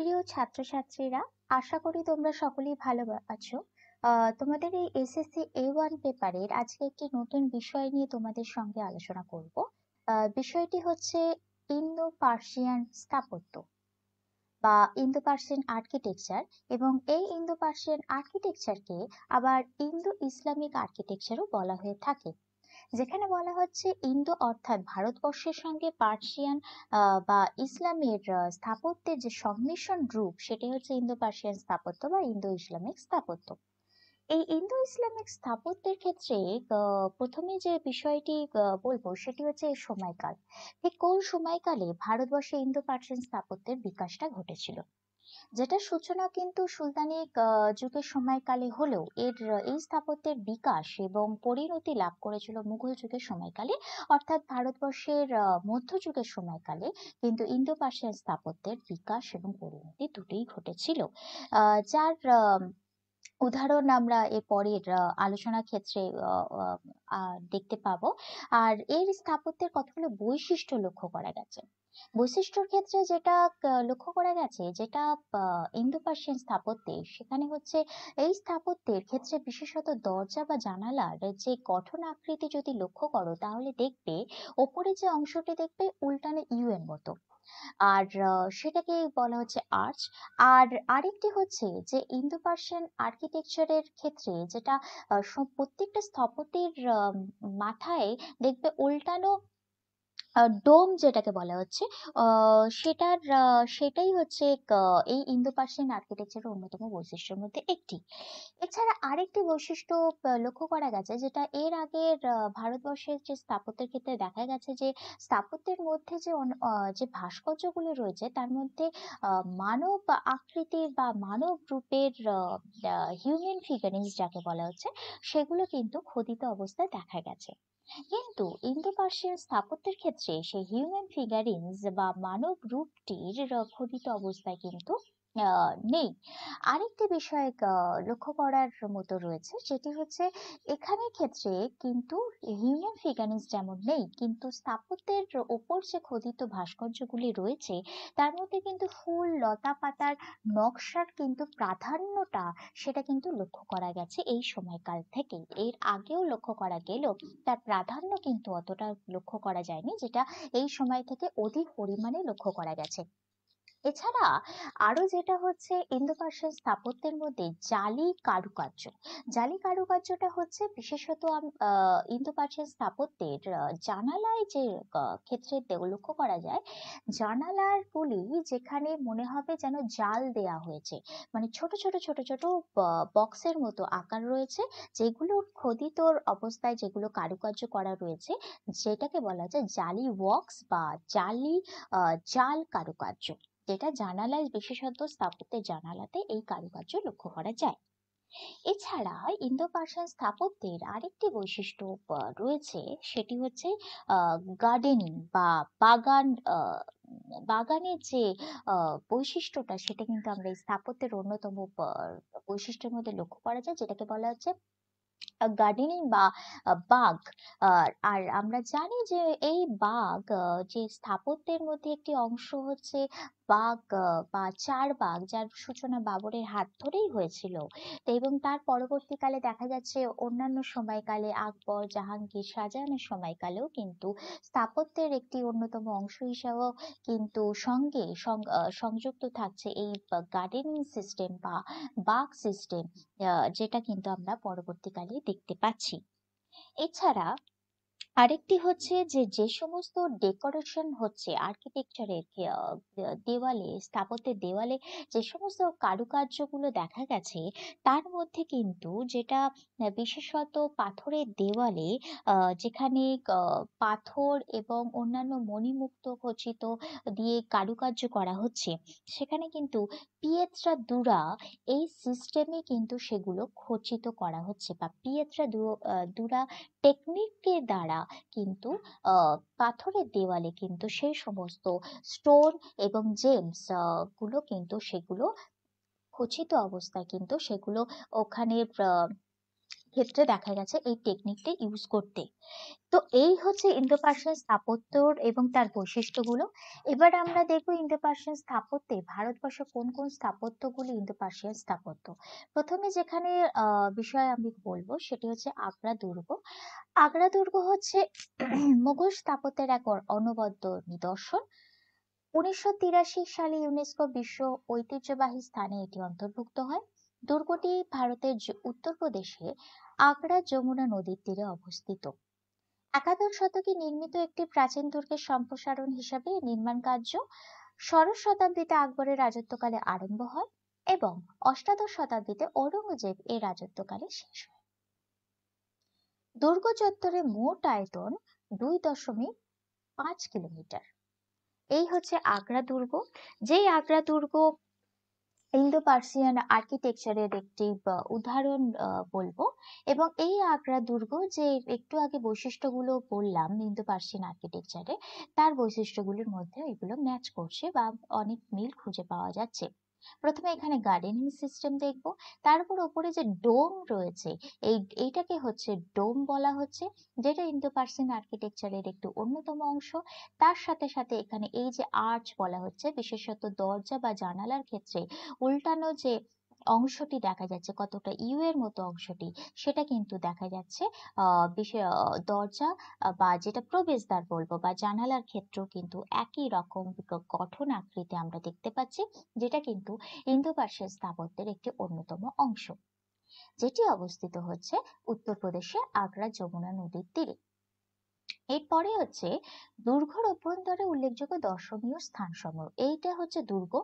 প্রিয় ছাত্রছাত্রীরা আশা করি তোমরা সকলেই ভালো আছো তোমাদের এই এসএসসি এ ওয়ান পেপারের আজকে একটি নতুন বিষয় নিয়ে তোমাদের সঙ্গে আলোচনা করব বিষয়টি হচ্ছে ইন্দো পার্সিয়ান স্থাপত্য বা ইন্দো পার্সিয়ান আর্কিটেকচার এবং এই ইন্দো পার্সিয়ান আর্কিটেকচারকে আবার ইন্দো ইসলামিক আর্কিটেকচারও বলা হয়ে থাকে যেখানে বলা হচ্ছে ইন্দো অর্থাৎ ভারতবর্ষের সঙ্গে পার্সিয়ান বা ইসলামের স্থাপত্যের যে সংমিশ্রণ রূপ সেটি হচ্ছে ইন্দো পার্সিয়ান স্থাপত্য বা ইন্দো ইসলামিক স্থাপত্য এই ইন্দো ইসলামিক স্থাপত্যের ক্ষেত্রে প্রথমে যে বিষয়টি বলবো সেটি হচ্ছে সময়কাল ঠিক কোন সময়কালে ভারতবর্ষে ইন্দো পার্সিয়ান স্থাপত্যের বিকাশটা ঘটেছিল যেটার সূচনা কিন্তু আহ যুগের সময়কালে হলেও এর এই স্থাপত্যের বিকাশ এবং পরিণতি লাভ করেছিল মুঘল যুগের সময়কালে অর্থাৎ ভারতবর্ষের মধ্যযুগের সময়কালে কিন্তু ইন্দো পার্সিয়ান স্থাপত্যের বিকাশ এবং পরিণতি দুটোই ঘটেছিল যার উদাহরণ আমরা এর পরের আলোচনা ক্ষেত্রে দেখতে পাবো আর এর স্থাপত্যের কতগুলো বৈশিষ্ট্য লক্ষ্য করা গেছে বৈশিষ্ট্যর ক্ষেত্রে যেটা লক্ষ্য করা গেছে যেটা ইন্দো পার্সিয়ান স্থাপত্যে সেখানে হচ্ছে এই স্থাপত্যের ক্ষেত্রে বিশেষত দরজা বা জানালার যে গঠন আকৃতি যদি লক্ষ্য করো তাহলে দেখবে ওপরে যে অংশটি দেখবে উল্টানো ইউ এর মতো আর সেটাকে বলা হচ্ছে আর্চ আর আরেকটি হচ্ছে যে ইন্দো পার্সিয়ান আর্কিটেকচারের ক্ষেত্রে যেটা প্রত্যেকটা স্থপতির আহ, মাথায় দেখবে উল্টানো ডোম যেটাকে বলা হচ্ছে সেটার সেটাই হচ্ছে এই ইন্দো পার্সিয়ান আর্কিটেকচারের অন্যতম বৈশিষ্ট্যের মধ্যে একটি এছাড়া আরেকটি বৈশিষ্ট্য লক্ষ্য করা গেছে যেটা এর আগের ভারতবর্ষের যে স্থাপত্যের ক্ষেত্রে দেখা গেছে যে স্থাপত্যের মধ্যে যে যে ভাস্কর্যগুলো রয়েছে তার মধ্যে মানব আকৃতির বা মানব রূপের হিউম্যান ফিগারিংস যাকে বলা হচ্ছে সেগুলো কিন্তু খোদিত অবস্থায় দেখা গেছে কিন্তু ইন্দো পার্সিয়ান স্থাপত্যের ক্ষেত্রে সেই হিউম্যান ফিগারিনস বা মানব রূপটির খোদিত অবস্থায় কিন্তু নেই আরেকটি বিষয় লক্ষ্য করার মতো রয়েছে যেটি হচ্ছে এখানে ক্ষেত্রে কিন্তু হিউম্যান ফিগারিংস যেমন নেই কিন্তু স্থাপত্যের ওপর যে খোদিত ভাস্কর্যগুলি রয়েছে তার মধ্যে কিন্তু ফুল লতা পাতার নকশার কিন্তু প্রাধান্যটা সেটা কিন্তু লক্ষ্য করা গেছে এই সময়কাল থেকে এর আগেও লক্ষ্য করা গেলেও তার প্রাধান্য কিন্তু অতটা লক্ষ্য করা যায়নি যেটা এই সময় থেকে অধিক পরিমাণে লক্ষ্য করা গেছে এছাড়া আরও যেটা হচ্ছে ইন্দো পার্সিয়ান স্থাপত্যের মধ্যে জালি কারুকার্য জালি কারুকার্যটা হচ্ছে বিশেষত ইন্দো পার্সিয়ান স্থাপত্যের জানালায় যে ক্ষেত্রে লক্ষ্য করা যায় জানালার গুলি যেখানে মনে হবে যেন জাল দেয়া হয়েছে মানে ছোট ছোট ছোট ছোট বক্সের মতো আকার রয়েছে যেগুলো খোদিত অবস্থায় যেগুলো কারুকার্য করা রয়েছে যেটাকে বলা যায় জালি বক্স বা জালি জাল কারুকার্য যেটা জানালায় বিশেষত স্থাপত্যের জানালাতে এই কারুকার্য লক্ষ্য করা যায় এছাড়া ইন্দো পার্সিয়ান স্থাপত্যের আরেকটি বৈশিষ্ট্য রয়েছে সেটি হচ্ছে গার্ডেনিং বা বাগান বাগানের যে বৈশিষ্ট্যটা সেটা কিন্তু আমরা এই স্থাপত্যের অন্যতম বৈশিষ্ট্যের মধ্যে লক্ষ্য করা যায় যেটাকে বলা হচ্ছে গার্ডেনিং বা বাগ আর আমরা জানি যে এই বাগ যে স্থাপত্যের মধ্যে একটি অংশ হচ্ছে বাঘ বা চার বাঘ যার সূচনা বাবরের হাত ধরেই হয়েছিল এবং তার পরবর্তীকালে দেখা যাচ্ছে অন্যান্য সময়কালে আকবর জাহাঙ্গীর শাহজাহানের সময়কালেও কিন্তু স্থাপত্যের একটি অন্যতম অংশ হিসাবেও কিন্তু সঙ্গে সংযুক্ত থাকছে এই গার্ডেনিং সিস্টেম বা বাঘ সিস্টেম যেটা কিন্তু আমরা পরবর্তীকালে দেখতে পাচ্ছি এছাড়া আরেকটি হচ্ছে যে, যে সমস্ত ডেকোরেশন হচ্ছে আর্কিটেকচারের দেওয়ালে স্থাপত্যের দেওয়ালে যে সমস্ত কারুকার্যগুলো দেখা গেছে তার মধ্যে কিন্তু যেটা বিশেষত পাথরের দেওয়ালে যেখানে পাথর এবং অন্যান্য মণিমুক্ত খচিত দিয়ে কারুকার্য করা হচ্ছে সেখানে কিন্তু পিয়েত্রা দুরা এই সিস্টেমে কিন্তু সেগুলো খচিত করা হচ্ছে বা পিয়েত্রা দু- দুরা টেকনিকের দ্বারা কিন্তু পাথরের দেওয়ালে কিন্তু সেই সমস্ত স্টোন এবং জেমস গুলো কিন্তু সেগুলো খচিত অবস্থায় কিন্তু সেগুলো ওখানে ক্ষেত্রে দেখা গেছে এই টেকনিকটি ইউজ করতে তো এই হচ্ছে ইন্দো পার্সিয়ান স্থাপত্যর এবং তার বৈশিষ্ট্যগুলো এবার আমরা দেখব ইন্দো পার্সিয়ান স্থাপত্যে ভারতবর্ষে কোন কোন স্থাপত্যগুলি ইন্দো পার্সিয়ান স্থাপত্য প্রথমে যেখানে বিষয় আমি বলবো সেটি হচ্ছে আগ্রা দুর্গ আগ্রা দুর্গ হচ্ছে মুঘল স্থাপত্যের এক অনবদ্য নিদর্শন উনিশশো সালে ইউনেস্কো বিশ্ব ঐতিহ্যবাহী স্থানে এটি অন্তর্ভুক্ত হয় দুর্গটি ভারতের উত্তরপ্রদেশে আগ্রা যমুনা নদীর তীরে অবস্থিত একাদশ শতকে নির্মিত একটি প্রাচীন দুর্গের সম্প্রসারণ হিসাবে নির্মাণ কার্য ষোড়শ শতাব্দীতে আকবরের রাজত্বকালে আরম্ভ হয় এবং অষ্টাদশ শতাব্দীতে ঔরঙ্গজেব এর রাজত্বকালে শেষ হয় দুর্গ চত্বরে মোট আয়তন দুই দশমিক পাঁচ কিলোমিটার এই হচ্ছে আগ্রা দুর্গ যেই আগ্রা দুর্গ ইন্দো পার্সিয়ান আর্কিটেকচারের একটি উদাহরণ বলবো এবং এই আগ্রা দুর্গ যে একটু আগে বৈশিষ্ট্যগুলো বললাম ইন্দো পার্সিয়ান আর্কিটেকচারে তার বৈশিষ্ট্যগুলির মধ্যে এগুলো ম্যাচ করছে বা অনেক মিল খুঁজে পাওয়া যাচ্ছে প্রথমে এখানে গার্ডেনিং সিস্টেম দেখব তারপর উপরে যে ডোম রয়েছে এই এইটাকে হচ্ছে ডোম বলা হচ্ছে যেটা ইন্দো পার্সিয়ান আর্কিটেকচারের একটি অন্যতম অংশ তার সাথে সাথে এখানে এই যে আর্চ বলা হচ্ছে বিশেষত দরজা বা জানালার ক্ষেত্রে উল্টানো যে অংশটি দেখা যাচ্ছে কতটা ইউ এর মতো অংশটি সেটা কিন্তু দেখা যাচ্ছে দরজা বা যেটা প্রবেশদ্বার বলবো বা জানালার ক্ষেত্রেও কিন্তু একই রকম গঠন আকৃতি আমরা দেখতে পাচ্ছি যেটা কিন্তু ইন্দো পার্সিয়ান স্থাপত্যের একটি অন্যতম অংশ যেটি অবস্থিত হচ্ছে উত্তরপ্রদেশে আগ্রা যমুনা নদীর তীরে এরপরে হচ্ছে দুর্গর অভ্যন্তরে উল্লেখযোগ্য দর্শনীয় স্থান সমূহ এইটা হচ্ছে দুর্গ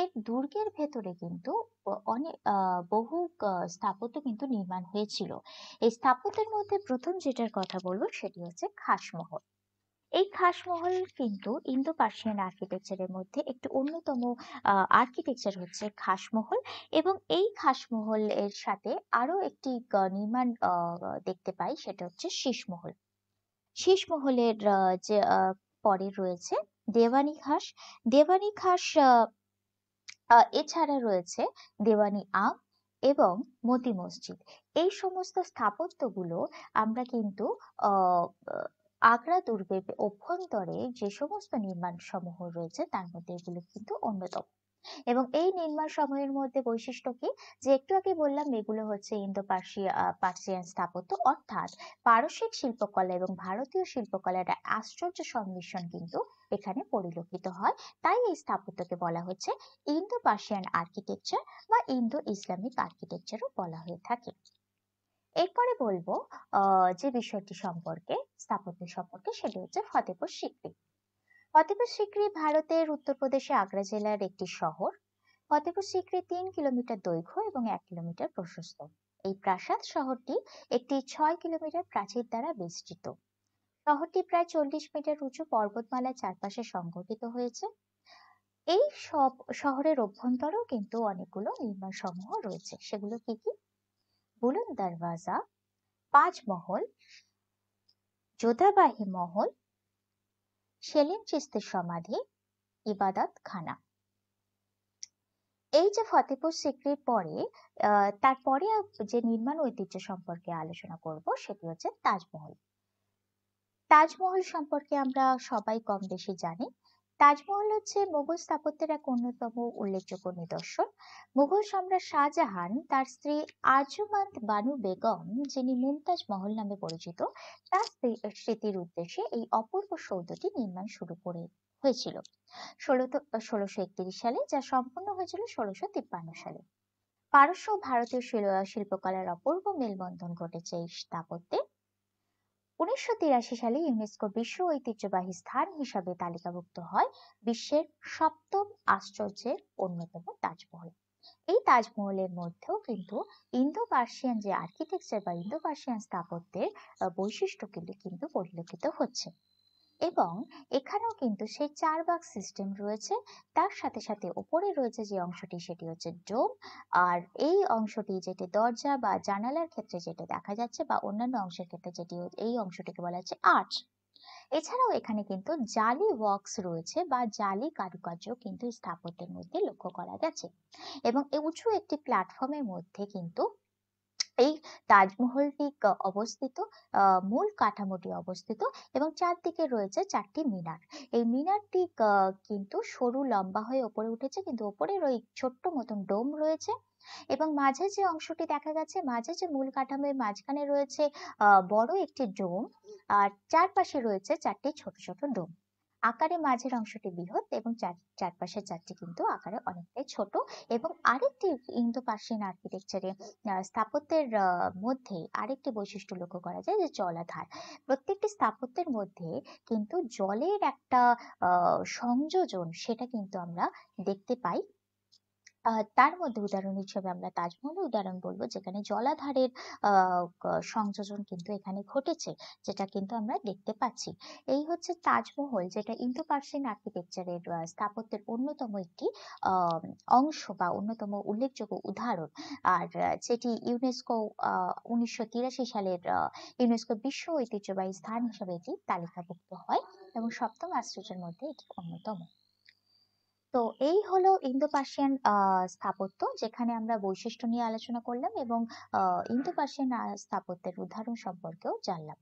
এর দুর্গের ভেতরে কিন্তু অনেক বহু স্থাপত্য কিন্তু নির্মাণ হয়েছিল এই স্থাপত্যের মধ্যে প্রথম যেটার কথা বলবো সেটি হচ্ছে খাসমহল এই খাসমহল কিন্তু ইন্দো পার্সিয়ান আর্কিটেকচারের মধ্যে একটি অন্যতম আর্কিটেকচার হচ্ছে খাসমহল এবং এই খাসমহলের সাথে আরও একটি নির্মাণ দেখতে পাই সেটা হচ্ছে শীষমহল শেষ মহলের যে পরে রয়েছে দেওয়ানি ঘাস দেওয়ানি ঘাস এছাড়া রয়েছে দেওয়ানি আম এবং মতি মসজিদ এই সমস্ত স্থাপত্যগুলো আমরা কিন্তু আগ্রা দুর্গের অভ্যন্তরে যে সমস্ত নির্মাণ সমূহ রয়েছে তার মধ্যে এগুলো কিন্তু অন্যতম এবং এই নির্মাণ সময়ের মধ্যে বৈশিষ্ট্য কি যে একটু আগে বললাম এগুলো হচ্ছে ইন্দো পার্সিয়ান স্থাপত্য অর্থাৎ পারসিক শিল্পকলা এবং ভারতীয় শিল্পকলার আশ্চর্য সংমিশ্রণ কিন্তু এখানে পরিলক্ষিত হয় তাই এই স্থাপত্যকে বলা হচ্ছে ইন্দো পার্সিয়ান আর্কিটেকচার বা ইন্দো ইসলামিক আর্কিটেকচারও বলা হয়ে থাকে এরপরে বলবো যে বিষয়টি সম্পর্কে স্থাপত্য সম্পর্কে সেটি হচ্ছে ফতেপুর সিক্রি ফতেপুর সিক্রি ভারতের উত্তরপ্রদেশে আগ্রা জেলার একটি শহর ফতেপুর সিক্রি তিন কিলোমিটার দৈর্ঘ্য এবং এক কিলোমিটার প্রশস্ত এই প্রাসাদ শহরটি একটি ছয় কিলোমিটার প্রাচীর দ্বারা বিস্তৃত শহরটি প্রায় চল্লিশ মিটার উঁচু পর্বতমালার চারপাশে সংগঠিত হয়েছে এই সব শহরের অভ্যন্তরেও কিন্তু অনেকগুলো নির্মাণ সমূহ রয়েছে সেগুলো কি কি বুলুন দরওয়াজা পাঁচমহল যোধাবাহী মহল সেলিম চিস্তির সমাধি ইবাদাত খানা এই যে ফতেপুর সিক্রির পরে তারপরে যে নির্মাণ ঐতিহ্য সম্পর্কে আলোচনা করব সেটি হচ্ছে তাজমহল তাজমহল সম্পর্কে আমরা সবাই কম বেশি জানি তাজমহল হচ্ছে মুঘল স্থাপত্যের এক অন্যতম উল্লেখযোগ্য নিদর্শন মুঘল সম্রাট শাহজাহান তার স্ত্রী আরজুমান্দ বানু বেগম যিনি মুমতাজ মহল নামে পরিচিত তার স্মৃতির উদ্দেশ্যে এই অপূর্ব সৌধটি নির্মাণ শুরু করে হয়েছিল ষোলোশো একত্রিশ সালে যা সম্পূর্ণ হয়েছিল ষোলোশো তিপ্পান্ন সালে পারস্য ও ভারতীয় শিল্পকলার অপূর্ব মেলবন্ধন ঘটেছে এই স্থাপত্যে উনিশশো সালে ইউনেস্কো বিশ্ব ঐতিহ্যবাহী স্থান হিসাবে তালিকাভুক্ত হয় বিশ্বের সপ্তম আশ্চর্যের অন্যতম তাজমহল এই তাজমহলের মধ্যেও কিন্তু ইন্দো পার্সিয়ান যে আর্কিটেকচার বা ইন্দো পার্সিয়ান স্থাপত্যের বৈশিষ্ট্য কিন্তু কিন্তু পরিলক্ষিত হচ্ছে এবং এখানেও কিন্তু সেই চার বাক সিস্টেম রয়েছে তার সাথে সাথে ওপরে রয়েছে যে অংশটি সেটি হচ্ছে ডোম আর এই অংশটি যেটি দরজা বা জানালার ক্ষেত্রে যেটা দেখা যাচ্ছে বা অন্যান্য অংশের ক্ষেত্রে যেটি এই অংশটিকে বলা হচ্ছে আর্চ এছাড়াও এখানে কিন্তু জালি ওয়ার্কস রয়েছে বা জালি কারুকার্য কিন্তু স্থাপত্যের মধ্যে লক্ষ্য করা গেছে এবং উঁচু একটি প্ল্যাটফর্মের মধ্যে কিন্তু এই তাজমহলটি অবস্থিত মূল কাঠামোটি অবস্থিত এবং চারদিকে রয়েছে চারটি মিনার এই মিনারটি কিন্তু সরু লম্বা হয়ে ওপরে উঠেছে কিন্তু ওপরের ওই ছোট্ট মতন ডোম রয়েছে এবং মাঝে যে অংশটি দেখা গেছে মাঝে যে মূল কাঠামোর মাঝখানে রয়েছে বড় একটি ডোম আর চারপাশে রয়েছে চারটি ছোট ছোট ডোম আকারে মাঝের অংশটি বৃহৎ এবং চারপাশের চারটি কিন্তু আকারে অনেকটাই ছোট এবং আরেকটি ইন্দো পার্সিয়ান আর্কিটেকচারে স্থাপত্যের মধ্যে আরেকটি বৈশিষ্ট্য লক্ষ্য করা যায় যে জলাধার প্রত্যেকটি স্থাপত্যের মধ্যে কিন্তু জলের একটা সংযোজন সেটা কিন্তু আমরা দেখতে পাই আহ তার মধ্যে উদাহরণ হিসেবে আমরা তাজমহলের উদাহরণ বলবো যেখানে জলাধারের আহ সংযোজন কিন্তু এখানে ঘটেছে যেটা কিন্তু আমরা দেখতে পাচ্ছি এই হচ্ছে তাজমহল যেটা ইন্দো পার্সিয়ান আর্কিটেকচারের স্থাপত্যের অন্যতম একটি অংশ বা অন্যতম উল্লেখযোগ্য উদাহরণ আর যেটি ইউনেস্কো উনিশশো সালের ইউনেস্কো বিশ্ব ঐতিহ্যবাহী স্থান হিসেবে এটি তালিকাভুক্ত হয় এবং সপ্তম আশ্চর্যের মধ্যে এটি অন্যতম তো এই হলো ইন্দো পার্সিয়ান স্থাপত্য যেখানে আমরা বৈশিষ্ট্য নিয়ে আলোচনা করলাম এবং ইন্দো পার্সিয়ান স্থাপত্যের উদাহরণ সম্পর্কেও জানলাম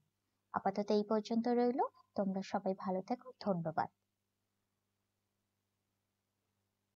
আপাতত এই পর্যন্ত রইল তোমরা সবাই ভালো থেকো ধন্যবাদ